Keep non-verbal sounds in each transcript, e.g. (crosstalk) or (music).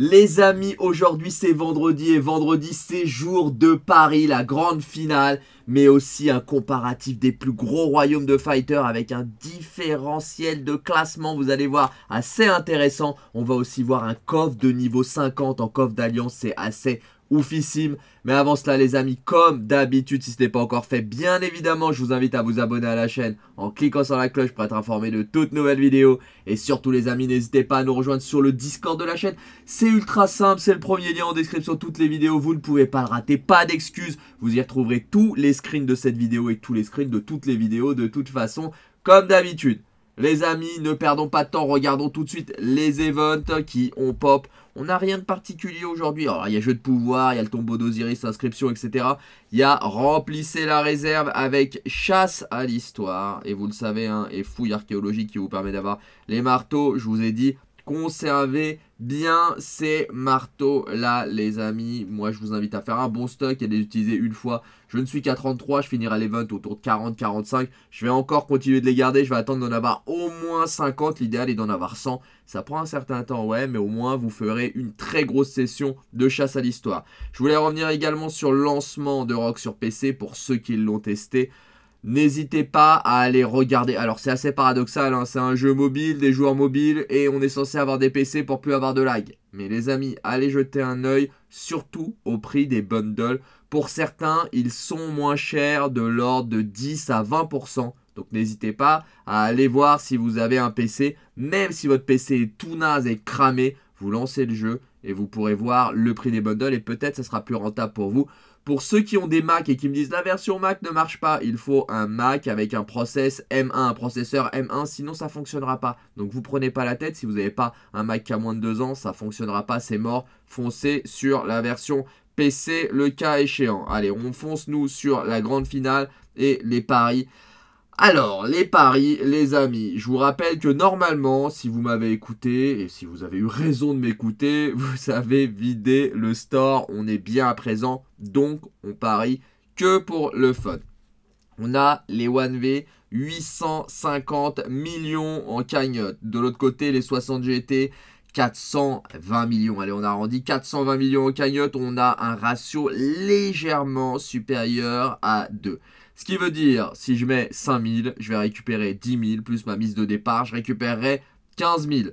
les amis, aujourd'hui c'est vendredi et vendredi c'est jour de Paris, la grande finale, mais aussi un comparatif des plus gros royaumes de fighters avec un différentiel de classement, vous allez voir, assez intéressant. On va aussi voir un coffre de niveau 50 en coffre d'alliance, c'est assez oufissime. Mais avant cela les amis, comme d'habitude, si ce n'est pas encore fait, bien évidemment, je vous invite à vous abonner à la chaîne en cliquant sur la cloche pour être informé de toutes nouvelles vidéos. Et surtout les amis, n'hésitez pas à nous rejoindre sur le Discord de la chaîne. C'est ultra simple, c'est le premier lien en description, de toutes les vidéos, vous ne pouvez pas le rater, pas d'excuses. Vous y retrouverez tous les screens de cette vidéo et tous les screens de toutes les vidéos de toute façon, comme d'habitude. Les amis, ne perdons pas de temps, regardons tout de suite les events qui ont pop. On n'a rien de particulier aujourd'hui. Alors, il y a jeu de pouvoir, il y a le tombeau d'Osiris, inscription, etc. Il y a remplissez la réserve avec chasse à l'histoire. Et vous le savez, hein, et fouille archéologique qui vous permet d'avoir les marteaux. Je vous ai dit, Conservez bien ces marteaux-là, les amis. Moi, je vous invite à faire un bon stock et les utiliser une fois. Je ne suis qu'à 33, je finirai l'event autour de 40-45. Je vais encore continuer de les garder. Je vais attendre d'en avoir au moins 50. L'idéal est d'en avoir 100. Ça prend un certain temps, ouais, mais au moins, vous ferez une très grosse session de chasse à l'histoire. Je voulais revenir également sur le lancement de Rock sur PC pour ceux qui l'ont testé. N'hésitez pas à aller regarder. Alors c'est assez paradoxal, hein. c'est un jeu mobile, des joueurs mobiles, et on est censé avoir des PC pour plus avoir de lag. Mais les amis, allez jeter un œil, surtout au prix des bundles. Pour certains, ils sont moins chers, de l'ordre de 10 à 20%. Donc n'hésitez pas à aller voir si vous avez un PC. Même si votre PC est tout naze et cramé, vous lancez le jeu et vous pourrez voir le prix des bundles et peut-être ça sera plus rentable pour vous pour ceux qui ont des Mac et qui me disent la version Mac ne marche pas, il faut un Mac avec un process M1, un processeur M1, sinon ça ne fonctionnera pas. Donc vous prenez pas la tête, si vous n'avez pas un Mac qui a moins de 2 ans, ça ne fonctionnera pas, c'est mort. Foncez sur la version PC le cas échéant. Allez, on fonce nous sur la grande finale et les paris. Alors, les paris, les amis, je vous rappelle que normalement, si vous m'avez écouté, et si vous avez eu raison de m'écouter, (laughs) vous avez vidé le store, on est bien à présent, donc on parie que pour le fun. On a les 1V, 850 millions en cagnotte. De l'autre côté, les 60 GT, 420 millions. Allez, on arrondit 420 millions en cagnotte, on a un ratio légèrement supérieur à 2. Ce qui veut dire, si je mets 5000, je vais récupérer 10 000 plus ma mise de départ, je récupérerai 15 000.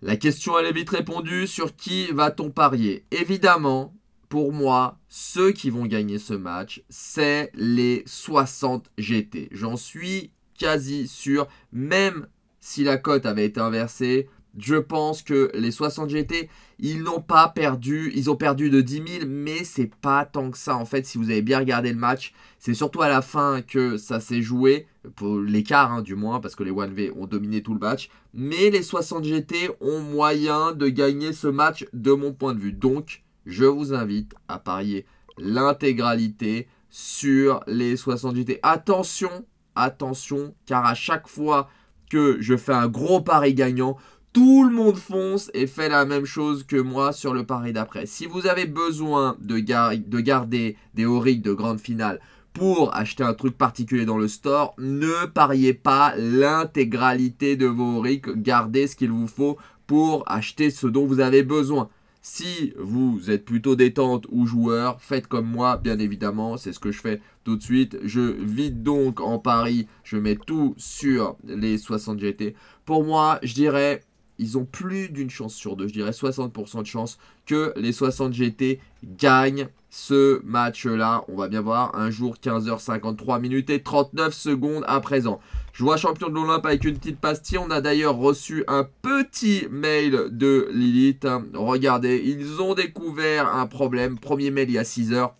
La question, elle est vite répondue. Sur qui va-t-on parier Évidemment, pour moi, ceux qui vont gagner ce match, c'est les 60 GT. J'en suis quasi sûr, même si la cote avait été inversée, je pense que les 60 GT, ils n'ont pas perdu, ils ont perdu de 10 000, mais c'est pas tant que ça. En fait, si vous avez bien regardé le match, c'est surtout à la fin que ça s'est joué, pour l'écart hein, du moins, parce que les 1V ont dominé tout le match. Mais les 60 GT ont moyen de gagner ce match de mon point de vue. Donc, je vous invite à parier l'intégralité sur les 60 GT. Attention, attention, car à chaque fois que je fais un gros pari gagnant, tout le monde fonce et fait la même chose que moi sur le pari d'après. Si vous avez besoin de, de garder des orics de grande finale pour acheter un truc particulier dans le store, ne pariez pas l'intégralité de vos auriques. Gardez ce qu'il vous faut pour acheter ce dont vous avez besoin. Si vous êtes plutôt détente ou joueur, faites comme moi, bien évidemment, c'est ce que je fais tout de suite. Je vide donc en Paris, je mets tout sur les 60 GT. Pour moi, je dirais ils ont plus d'une chance sur deux, je dirais 60% de chance que les 60 GT gagnent ce match-là. On va bien voir, un jour 15h53 minutes et 39 secondes à présent. Je vois champion de l'Olympe avec une petite pastille. On a d'ailleurs reçu un petit mail de Lilith. Regardez, ils ont découvert un problème. Premier mail il y a 6 heures.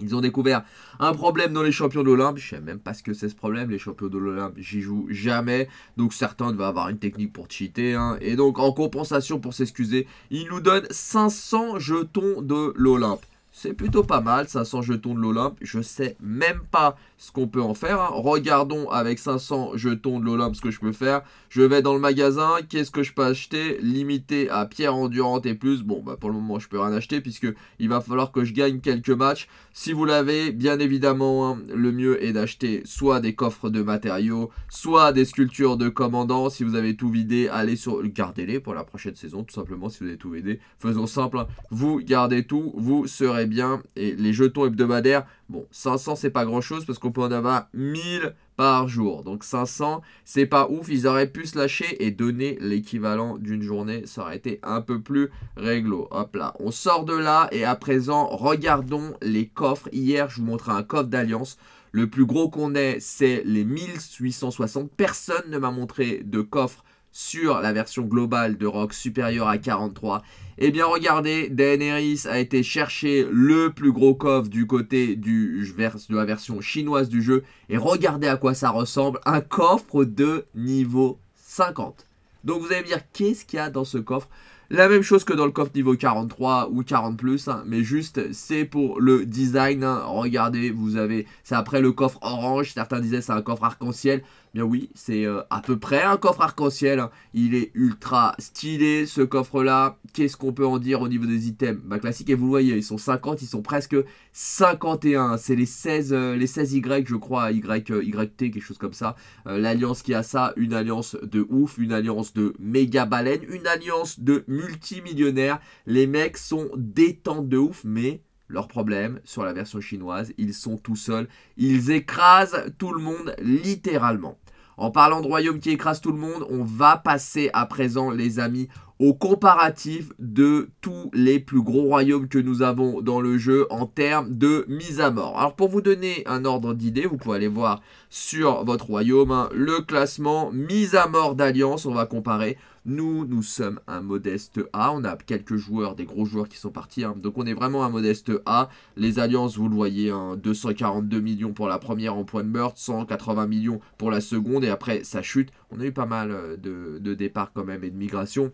Ils ont découvert un problème dans les champions de l'Olympe. Je sais même pas ce que c'est ce problème. Les champions de l'Olympe, j'y joue jamais. Donc certains doivent avoir une technique pour cheater. Hein. Et donc en compensation pour s'excuser, ils nous donnent 500 jetons de l'Olympe. C'est plutôt pas mal, 500 jetons de l'Olympe. Je sais même pas ce qu'on peut en faire. Hein. Regardons avec 500 jetons de l'Olympe ce que je peux faire. Je vais dans le magasin, qu'est-ce que je peux acheter Limité à pierre endurante et plus. Bon, bah, pour le moment, je peux rien acheter puisque il va falloir que je gagne quelques matchs. Si vous l'avez, bien évidemment, hein, le mieux est d'acheter soit des coffres de matériaux, soit des sculptures de commandants. Si vous avez tout vidé, allez sur... Gardez-les pour la prochaine saison, tout simplement, si vous avez tout vidé. Faisons simple, hein. vous gardez tout, vous serez bien. Et les jetons hebdomadaires Bon, 500, c'est pas grand-chose parce qu'on peut en avoir 1000 par jour. Donc 500, c'est pas ouf. Ils auraient pu se lâcher et donner l'équivalent d'une journée. Ça aurait été un peu plus réglo. Hop là, on sort de là et à présent, regardons les coffres. Hier, je vous montrais un coffre d'Alliance. Le plus gros qu'on ait, c'est les 1860. Personne ne m'a montré de coffre sur la version globale de Rock supérieure à 43. Et eh bien regardez, Daenerys a été chercher le plus gros coffre du côté du, de la version chinoise du jeu. Et regardez à quoi ça ressemble, un coffre de niveau 50. Donc vous allez me dire, qu'est-ce qu'il y a dans ce coffre la même chose que dans le coffre niveau 43 ou 40+, plus, hein. mais juste c'est pour le design. Hein. Regardez, vous avez, c'est après le coffre orange, certains disaient c'est un coffre arc-en-ciel. Eh oui, c'est euh, à peu près un coffre arc-en-ciel. Hein. Il est ultra stylé ce coffre-là. Qu'est-ce qu'on peut en dire au niveau des items Bah classique et vous voyez, ils sont 50, ils sont presque 51. C'est les 16 euh, les 16 Y je crois, Y euh, YT quelque chose comme ça. L'alliance qui a ça, une alliance de ouf, une alliance de méga baleine, une alliance de multimillionnaire. Les mecs sont détentes de ouf mais leur problème sur la version chinoise, ils sont tout seuls, ils écrasent tout le monde littéralement. En parlant de royaume qui écrase tout le monde, on va passer à présent, les amis, au comparatif de tous les plus gros royaumes que nous avons dans le jeu en termes de mise à mort. Alors pour vous donner un ordre d'idée, vous pouvez aller voir sur votre royaume hein, le classement mise à mort d'alliance, on va comparer. Nous, nous sommes un modeste A, on a quelques joueurs, des gros joueurs qui sont partis, hein. donc on est vraiment un modeste A. Les alliances, vous le voyez, 242 hein, millions pour la première en point de meurtre, 180 millions pour la seconde, et après ça chute. On a eu pas mal euh, de, de départs quand même et de migrations.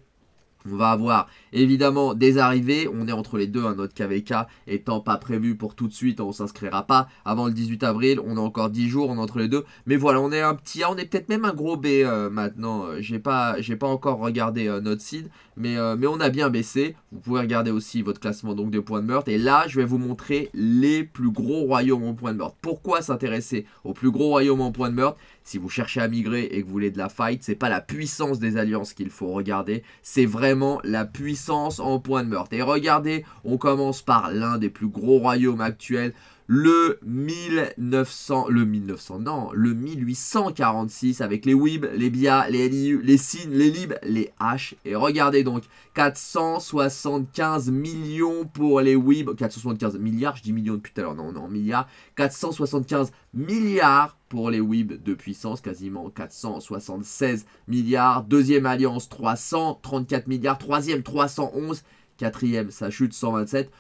On va avoir évidemment des arrivées, on est entre les deux, Un hein, notre KVK étant pas prévu pour tout de suite, on s'inscrira pas avant le 18 avril, on a encore 10 jours, on est entre les deux. Mais voilà, on est un petit A, on est peut-être même un gros B euh, maintenant, euh, j'ai pas, pas encore regardé euh, notre seed, mais, mais on a bien baissé. Vous pouvez regarder aussi votre classement donc de points de meurtre, et là je vais vous montrer les plus gros royaumes en points de meurtre. Pourquoi s'intéresser aux plus gros royaumes en points de meurtre Si vous cherchez à migrer et que vous voulez de la fight, c'est pas la puissance des alliances qu'il faut regarder, c'est vraiment la puissance en point de meurtre. Et regardez, on commence par l'un des plus gros royaumes actuels, le 1900, le 1900, non, le 1846 avec les WIB, les BIA, les LIU, les SIN, les LIB, les H. Et regardez donc, 475 millions pour les WIB, 475 milliards, je dis millions depuis tout à l'heure, non, non, milliards, 475 milliards pour les WIB de puissance, quasiment 476 milliards. Deuxième alliance, 334 milliards. Troisième, 311. Quatrième, ça chute, 127.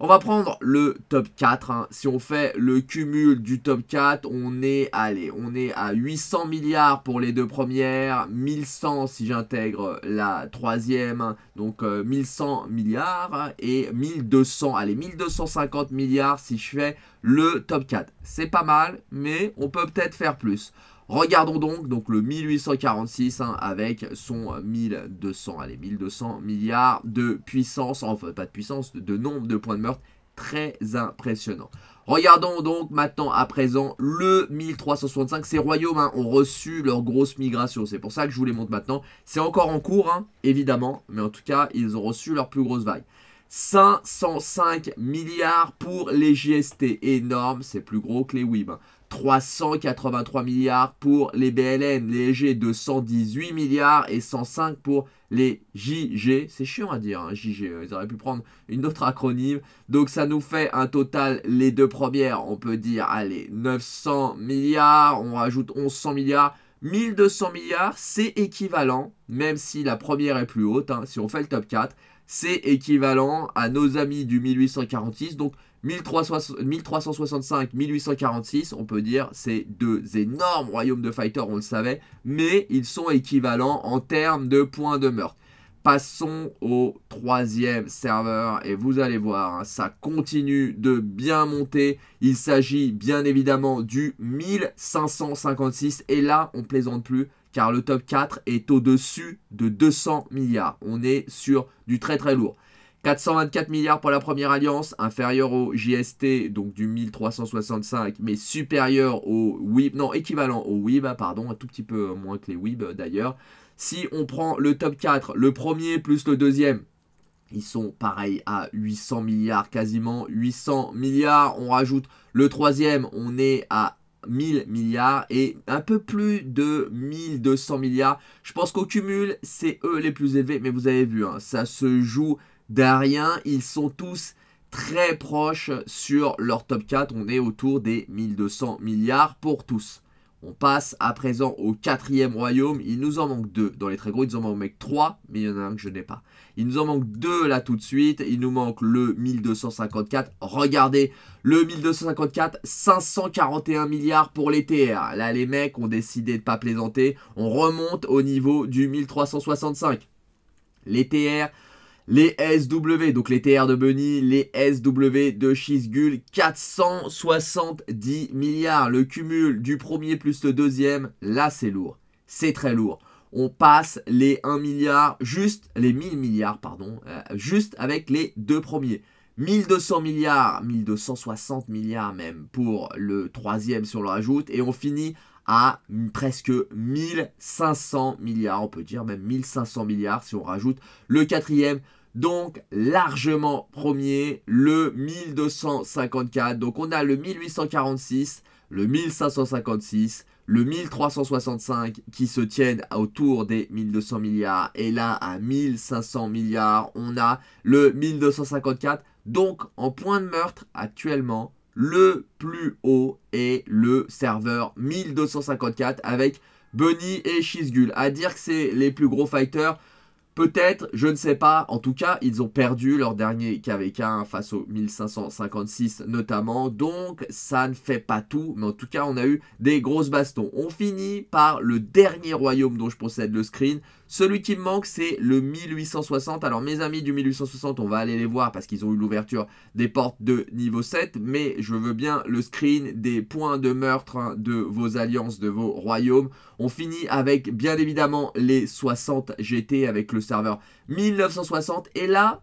On va prendre le top 4. Hein. Si on fait le cumul du top 4, on est, allez, on est à 800 milliards pour les deux premières, 1100 si j'intègre la troisième, hein. donc 1100 euh, milliards et 1200, allez, 1250 milliards si je fais le top 4. C'est pas mal, mais on peut peut-être faire plus. Regardons donc, donc le 1846 hein, avec son 1200, 1200 milliards de puissance, enfin pas de puissance, de, nombre de points de meurtre, très impressionnant. Regardons donc maintenant à présent le 1365. Ces royaumes hein, ont reçu leur grosse migration. C'est pour ça que je vous les montre maintenant. C'est encore en cours, hein, évidemment. Mais en tout cas, ils ont reçu leur plus grosse vague. 505 milliards pour les GST. Énorme, c'est plus gros que les WIB. 383 milliards pour les BLN, les G 218 milliards et 105 pour les JG. C'est chiant à dire, hein, JG, hein, ils auraient pu prendre une autre acronyme. Donc ça nous fait un total, les deux premières, on peut dire, allez, 900 milliards, on rajoute 1100 milliards. 1200 milliards, c'est équivalent, même si la première est plus haute, hein, si on fait le top 4, c'est équivalent à nos amis du 1846, donc 1365, 1846, on peut dire, c'est deux énormes royaumes de fighters, on le savait, mais ils sont équivalents en termes de points de meurtre. Passons au troisième serveur et vous allez voir, hein, ça continue de bien monter. Il s'agit bien évidemment du 1556 et là on plaisante plus car le top 4 est au-dessus de 200 milliards. On est sur du très très lourd. 424 milliards pour la première alliance, inférieur au JST, donc du 1365, mais supérieur au WIB, non, équivalent au WIB, hein, pardon, un tout petit peu moins que les WIB euh, d'ailleurs. Si on prend le top 4, le premier plus le deuxième, ils sont pareils à 800 milliards, quasiment 800 milliards. On rajoute le troisième, on est à 1000 milliards et un peu plus de 1200 milliards. Je pense qu'au cumul, c'est eux les plus élevés, mais vous avez vu, hein, ça se joue Darien. Ils sont tous très proches sur leur top 4. On est autour des 1200 milliards pour tous. On passe à présent au quatrième royaume. Il nous en manque deux. Dans les très gros, ils nous en manque trois, mais il y en a un que je n'ai pas. Il nous en manque deux là tout de suite. Il nous manque le 1254. Regardez, le 1254, 541 milliards pour les TR. Là, les mecs ont décidé de pas plaisanter. On remonte au niveau du 1365. Les TR, les SW, donc les TR de Bunny, les SW de Shizgul, 470 milliards. Le cumul du premier plus le deuxième, là c'est lourd. C'est très lourd. On passe les 1 milliard, juste les 1000 milliards, pardon, euh, juste avec les deux premiers. 1200 milliards, 1260 milliards même pour le troisième si on le rajoute. Et on finit à presque 1500 milliards, on peut dire même 1500 milliards si on rajoute le quatrième, donc largement premier, le 1254, donc on a le 1846, le 1556, le 1365 qui se tiennent autour des 1200 milliards et là à 1500 milliards on a le 1254 donc en point de meurtre actuellement le plus haut est le serveur 1254 avec Bunny et Shizgul. À dire que c'est les plus gros fighters, peut-être, je ne sais pas. En tout cas, ils ont perdu leur dernier KVK hein, face au 1556 notamment. Donc, ça ne fait pas tout. Mais en tout cas, on a eu des grosses bastons. On finit par le dernier royaume dont je possède le screen. Celui qui me manque, c'est le 1860. Alors mes amis du 1860, on va aller les voir parce qu'ils ont eu l'ouverture des portes de niveau 7. Mais je veux bien le screen des points de meurtre hein, de vos alliances, de vos royaumes. On finit avec bien évidemment les 60 GT avec le serveur 1960. Et là,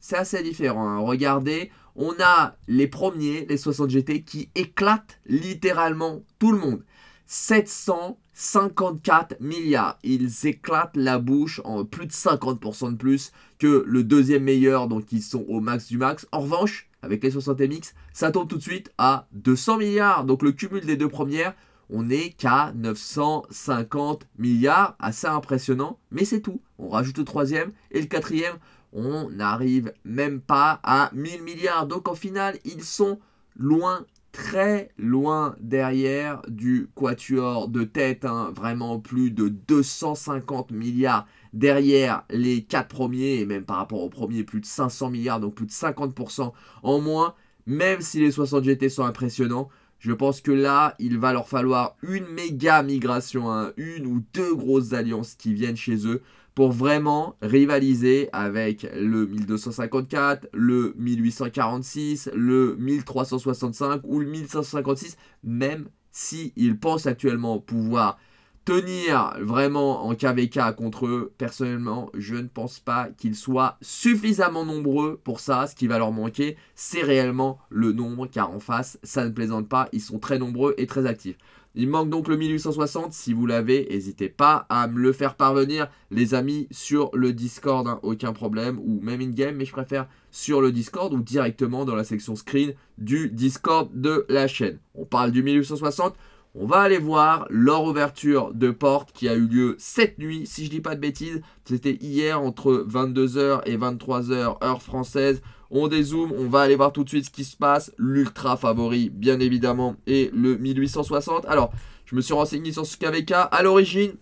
c'est assez différent. Hein. Regardez, on a les premiers, les 60 GT, qui éclatent littéralement tout le monde. 700 54 milliards. Ils éclatent la bouche en plus de 50% de plus que le deuxième meilleur, donc ils sont au max du max. En revanche, avec les 60MX, ça tombe tout de suite à 200 milliards. Donc le cumul des deux premières, on n'est qu'à 950 milliards. Assez impressionnant, mais c'est tout. On rajoute le troisième et le quatrième, on n'arrive même pas à 1000 milliards. Donc en finale, ils sont loin très loin derrière du quatuor de tête, hein, vraiment plus de 250 milliards derrière les 4 premiers, et même par rapport au premiers, plus de 500 milliards, donc plus de 50% en moins, même si les 60 GT sont impressionnants. Je pense que là, il va leur falloir une méga migration, hein, une ou deux grosses alliances qui viennent chez eux pour vraiment rivaliser avec le 1254, le 1846, le 1365 ou le 1556, même s'ils pensent actuellement pouvoir tenir vraiment en KVK contre eux, personnellement, je ne pense pas qu'ils soient suffisamment nombreux pour ça. Ce qui va leur manquer, c'est réellement le nombre, car en face, ça ne plaisante pas, ils sont très nombreux et très actifs. Il manque donc le 1860. Si vous l'avez, n'hésitez pas à me le faire parvenir, les amis, sur le Discord. Hein, aucun problème. Ou même in-game, mais je préfère sur le Discord ou directement dans la section screen du Discord de la chaîne. On parle du 1860. On va aller voir leur ouverture de porte qui a eu lieu cette nuit, si je dis pas de bêtises. C'était hier entre 22h et 23h heure française. On dézoome, on va aller voir tout de suite ce qui se passe. L'ultra favori, bien évidemment, est le 1860. Alors, je me suis renseigné sur ce KVK. À l'origine,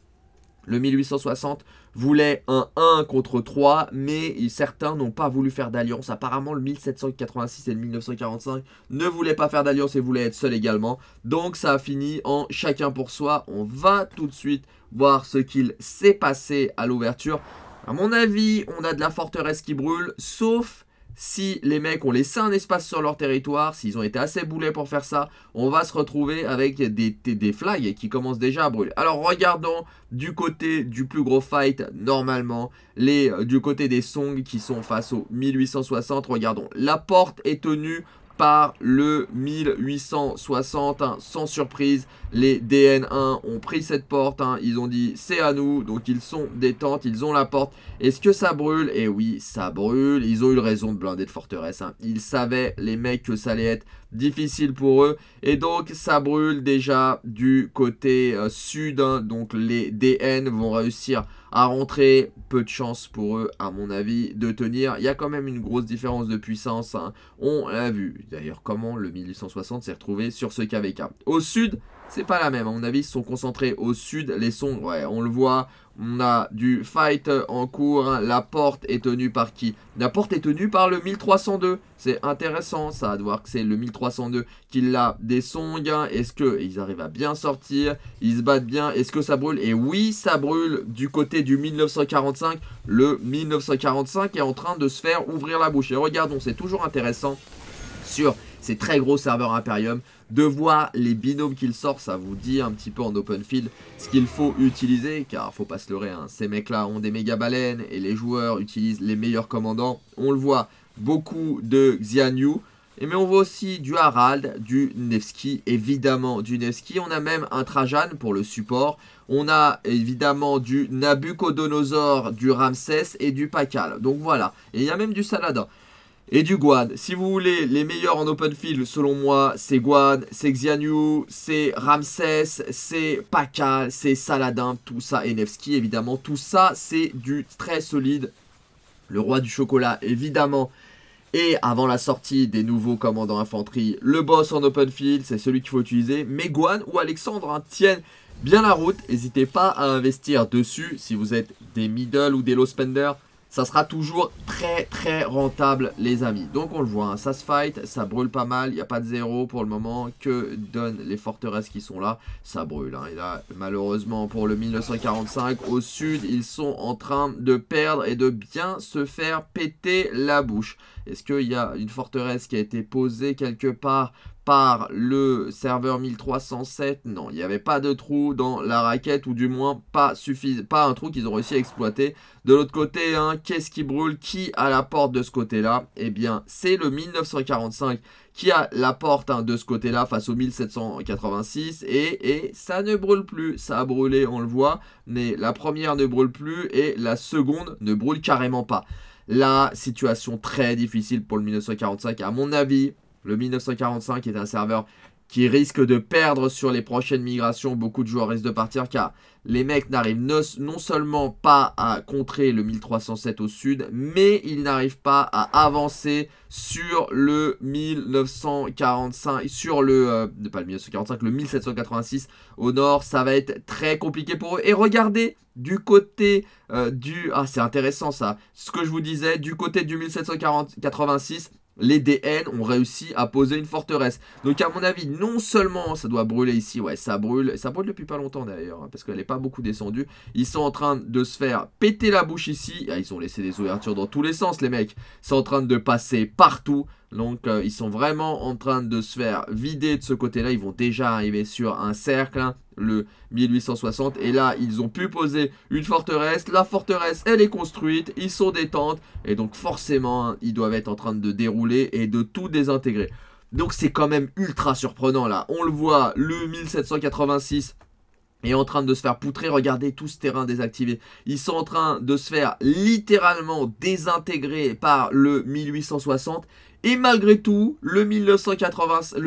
le 1860 voulait un 1 contre 3, mais certains n'ont pas voulu faire d'alliance. Apparemment, le 1786 et le 1945 ne voulaient pas faire d'alliance et voulaient être seuls également. Donc, ça a fini en chacun pour soi. On va tout de suite voir ce qu'il s'est passé à l'ouverture. À mon avis, on a de la forteresse qui brûle, sauf si les mecs ont laissé un espace sur leur territoire, s'ils ont été assez boulets pour faire ça, on va se retrouver avec des, des, flags qui commencent déjà à brûler. Alors regardons du côté du plus gros fight, normalement, les, euh, du côté des Song qui sont face aux 1860, regardons, la porte est tenue par le 1860. Hein, sans surprise, les DN1 ont pris cette porte. Hein. ils ont dit c'est à nous. Donc ils sont détente, ils ont la porte. Est-ce que ça brûle Eh oui, ça brûle. Ils ont eu raison de blinder de forteresse. Hein. Ils savaient, les mecs, que ça allait être difficile pour eux. Et donc ça brûle déjà du côté euh, sud. Hein. donc les DN vont réussir à rentrer. Peu de chance pour eux, à mon avis, de tenir. Il y a quand même une grosse différence de puissance. Hein. On l'a vu. D'ailleurs, comment le 1860 s'est retrouvé sur ce KVK. Au sud, c'est pas la même. À mon avis, ils sont concentrés au sud. Les sons, ouais, on le voit. On a du fight en cours. Hein. La porte est tenue par qui La porte est tenue par le 1302. C'est intéressant, ça, de voir que c'est le 1302 qui l'a des songs. Est-ce qu'ils arrivent à bien sortir Ils se battent bien Est-ce que ça brûle Et oui, ça brûle du côté du 1945. Le 1945 est en train de se faire ouvrir la bouche. Et regardons, c'est toujours intéressant sur c'est très gros serveur Imperium. De voir les binômes qu'il sort, ça vous dit un petit peu en open field ce qu'il faut utiliser, car faut pas se leurrer, hein. ces mecs-là ont des méga baleines et les joueurs utilisent les meilleurs commandants. On le voit, beaucoup de Xianyu. Et mais on voit aussi du Harald, du Nevsky, évidemment du Nevsky. On a même un Trajan pour le support. On a évidemment du Nabucodonosor, du Ramsès et du Pakal. Donc voilà. Et il y a même du Saladin et du Guan. Si vous voulez, les meilleurs en open field, selon moi, c'est Guan, c'est Xianyu, c'est Ramsès, c'est Pacal, c'est Saladin, tout ça, et Nevsky, évidemment. Tout ça, c'est du très solide. Le roi du chocolat, évidemment. Et avant la sortie des nouveaux commandants infanterie, le boss en open field, c'est celui qu'il faut utiliser. Mais Guan ou Alexandre hein, tiennent bien la route. N'hésitez pas à investir dessus si vous êtes des middle ou des low spenders ça sera toujours très très rentable les amis. Donc on le voit, hein, ça se fight, ça brûle pas mal, il n'y a pas de zéro pour le moment, que donnent les forteresses qui sont là, ça brûle. Hein. Et là malheureusement pour le 1945 au sud, ils sont en train de perdre et de bien se faire péter la bouche. Est-ce qu'il y a une forteresse qui a été posée quelque part par le serveur 1307. Non, il n'y avait pas de trou dans la raquette, ou du moins pas, pas un trou qu'ils ont réussi à exploiter. De l'autre côté, hein, qu'est-ce qui brûle Qui a la porte de ce côté-là Eh bien, c'est le 1945 qui a la porte hein, de ce côté-là face au 1786 et, et, ça ne brûle plus, ça a brûlé on le voit, mais la première ne brûle plus et la seconde ne brûle carrément pas. La situation très difficile pour le 1945 à mon avis le 1945 est un serveur qui risque de perdre sur les prochaines migrations. Beaucoup de joueurs risquent de partir car les mecs n'arrivent non seulement pas à contrer le 1307 au sud, mais ils n'arrivent pas à avancer sur le 1945, sur le, euh, pas le 1945, le 1786 au nord. Ça va être très compliqué pour eux. Et regardez du côté euh, du, ah c'est intéressant ça, ce que je vous disais, du côté du 1786, les DN ont réussi à poser une forteresse. Donc à mon avis, non seulement ça doit brûler ici, ouais, ça brûle, ça brûle depuis pas longtemps d'ailleurs, hein, parce qu'elle n'est pas beaucoup descendue. Ils sont en train de se faire péter la bouche ici. Ah, ils ont laissé des ouvertures dans tous les sens, les mecs. C'est en train de passer partout. Donc euh, ils sont vraiment en train de se faire vider de ce côté-là. Ils vont déjà arriver sur un cercle, hein, le 1860. Et là, ils ont pu poser une forteresse. La forteresse, elle est construite. Ils sont détentes. Et donc forcément, hein, ils doivent être en train de dérouler et de tout désintégrer. Donc c'est quand même ultra surprenant là. On le voit, le 1786 est en train de se faire poutrer. Regardez tout ce terrain désactivé. Ils sont en train de se faire littéralement désintégrer par le 1860. Et malgré tout, le, 1945,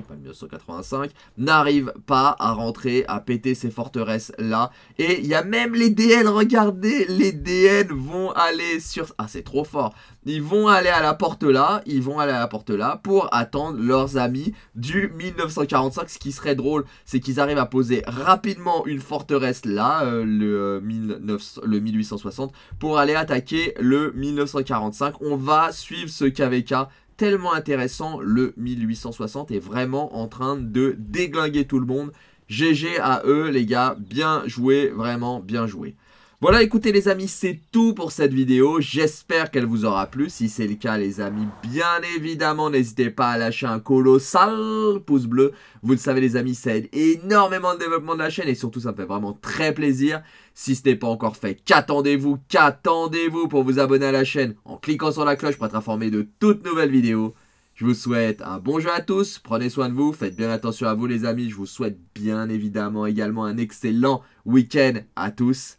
et pas le 1985, n'arrive pas à rentrer, à péter ces forteresses-là. Et il y a même les DN, regardez, les DN vont aller sur... Ah, c'est trop fort ils vont aller à la porte là, ils vont aller à la porte là pour attendre leurs amis du 1945. Ce qui serait drôle, c'est qu'ils arrivent à poser rapidement une forteresse là, euh, le, euh, le 1860, pour aller attaquer le 1945. On va suivre ce KVK tellement intéressant. Le 1860 est vraiment en train de déglinguer tout le monde. GG à eux les gars, bien joué, vraiment bien joué. Voilà, écoutez les amis, c'est tout pour cette vidéo. J'espère qu'elle vous aura plu. Si c'est le cas, les amis, bien évidemment, n'hésitez pas à lâcher un colossal pouce bleu. Vous le savez, les amis, ça aide énormément le développement de la chaîne et surtout, ça me fait vraiment très plaisir. Si ce n'est pas encore fait, qu'attendez-vous Qu'attendez-vous pour vous abonner à la chaîne en cliquant sur la cloche pour être informé de toutes nouvelles vidéos je vous souhaite un bon jeu à tous, prenez soin de vous, faites bien attention à vous les amis, je vous souhaite bien évidemment également un excellent week-end à tous